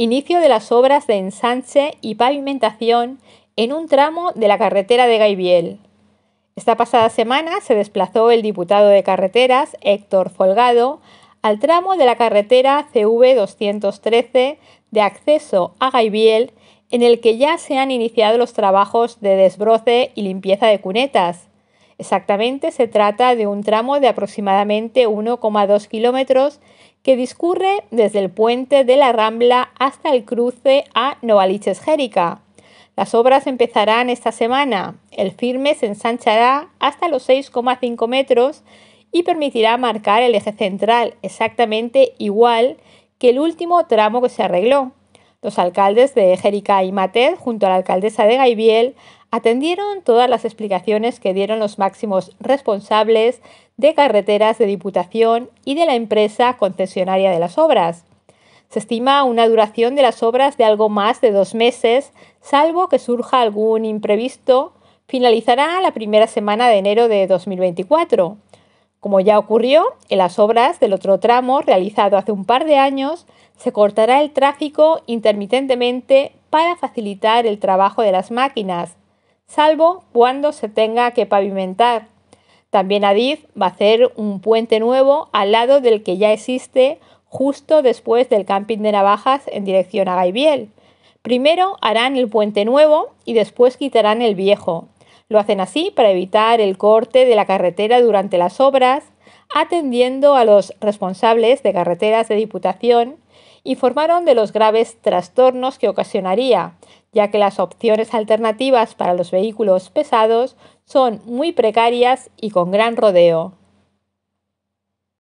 Inicio de las obras de ensanche y pavimentación en un tramo de la carretera de Gaibiel. Esta pasada semana se desplazó el diputado de carreteras, Héctor Folgado, al tramo de la carretera CV213 de acceso a Gaibiel, en el que ya se han iniciado los trabajos de desbroce y limpieza de cunetas. Exactamente se trata de un tramo de aproximadamente 1,2 kilómetros que discurre desde el puente de la Rambla hasta el cruce a Novaliches Jérica. Las obras empezarán esta semana. El firme se ensanchará hasta los 6,5 metros y permitirá marcar el eje central exactamente igual que el último tramo que se arregló. Los alcaldes de Jerica y Mater, junto a la alcaldesa de Gaibiel, atendieron todas las explicaciones que dieron los máximos responsables de carreteras de Diputación y de la empresa concesionaria de las obras. Se estima una duración de las obras de algo más de dos meses, salvo que surja algún imprevisto, finalizará la primera semana de enero de 2024. Como ya ocurrió en las obras del otro tramo realizado hace un par de años, se cortará el tráfico intermitentemente para facilitar el trabajo de las máquinas, salvo cuando se tenga que pavimentar. También Adif va a hacer un puente nuevo al lado del que ya existe justo después del camping de navajas en dirección a Gaibiel. Primero harán el puente nuevo y después quitarán el viejo. Lo hacen así para evitar el corte de la carretera durante las obras atendiendo a los responsables de carreteras de Diputación, informaron de los graves trastornos que ocasionaría, ya que las opciones alternativas para los vehículos pesados son muy precarias y con gran rodeo.